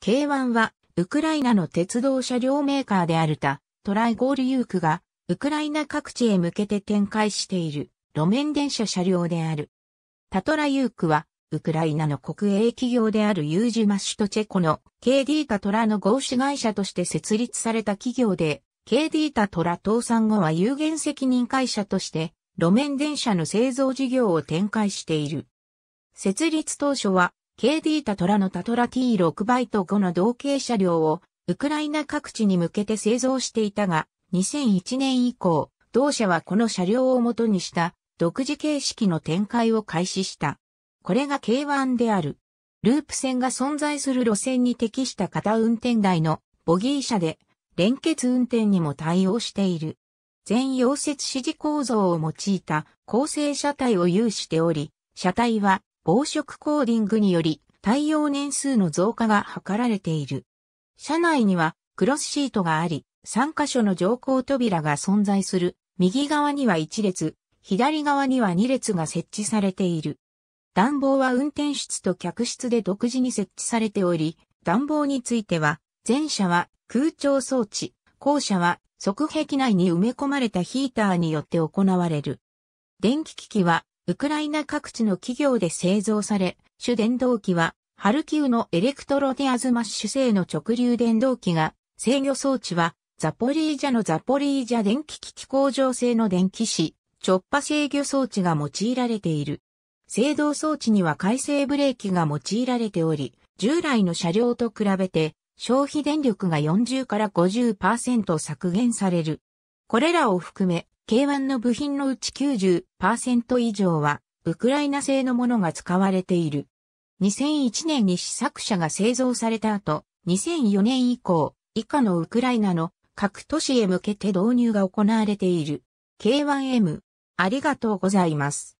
K1 は、ウクライナの鉄道車両メーカーであるた、トライゴールユークが、ウクライナ各地へ向けて展開している、路面電車車両である。タトラユークは、ウクライナの国営企業であるユージマッシュとチェコの KD タトラの合資会社として設立された企業で、KD タトラ倒産後は有限責任会社として、路面電車の製造事業を展開している。設立当初は、KD タトラのタトラ T6 バイト5の同型車両をウクライナ各地に向けて製造していたが、2001年以降、同社はこの車両を元にした独自形式の展開を開始した。これが K1 である。ループ線が存在する路線に適した型運転台のボギー車で連結運転にも対応している。全溶接指示構造を用いた構成車体を有しており、車体は防食コーディングにより耐用年数の増加が図られている。車内にはクロスシートがあり、3箇所の乗降扉が存在する。右側には1列、左側には2列が設置されている。暖房は運転室と客室で独自に設置されており、暖房については、前者は空調装置、後者は側壁内に埋め込まれたヒーターによって行われる。電気機器はウクライナ各地の企業で製造され、主電動機は、ハルキウのエレクトロディアズマッシュ製の直流電動機が、制御装置は、ザポリージャのザポリージャ電気機器工場製の電気紙、直波制御装置が用いられている。制動装置には回生ブレーキが用いられており、従来の車両と比べて消費電力が40から50%削減される。これらを含め K1 の部品のうち90%以上は、ウクライナ製のものが使われている。2001年に試作車が製造された後、2004年以降、以下のウクライナの各都市へ向けて導入が行われている。K1M。ありがとうございます。